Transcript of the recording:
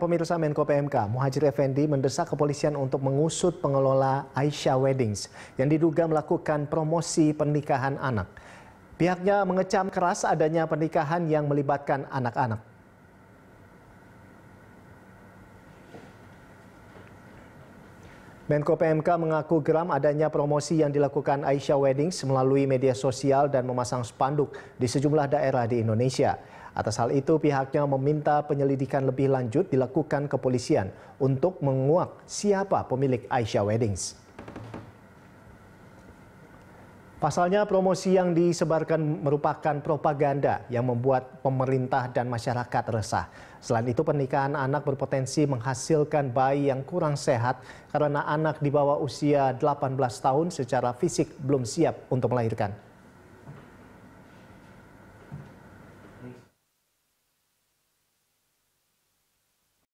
Pemirsa Menko PMK Muhajir Effendi mendesak kepolisian untuk mengusut pengelola Aisyah Weddings yang diduga melakukan promosi pernikahan anak. Pihaknya mengecam keras adanya pernikahan yang melibatkan anak-anak. Menko PMK mengaku geram adanya promosi yang dilakukan Aisyah Weddings melalui media sosial dan memasang spanduk di sejumlah daerah di Indonesia. Atas hal itu pihaknya meminta penyelidikan lebih lanjut dilakukan kepolisian untuk menguak siapa pemilik Aisyah Weddings. Pasalnya promosi yang disebarkan merupakan propaganda yang membuat pemerintah dan masyarakat resah. Selain itu pernikahan anak berpotensi menghasilkan bayi yang kurang sehat karena anak di bawah usia 18 tahun secara fisik belum siap untuk melahirkan.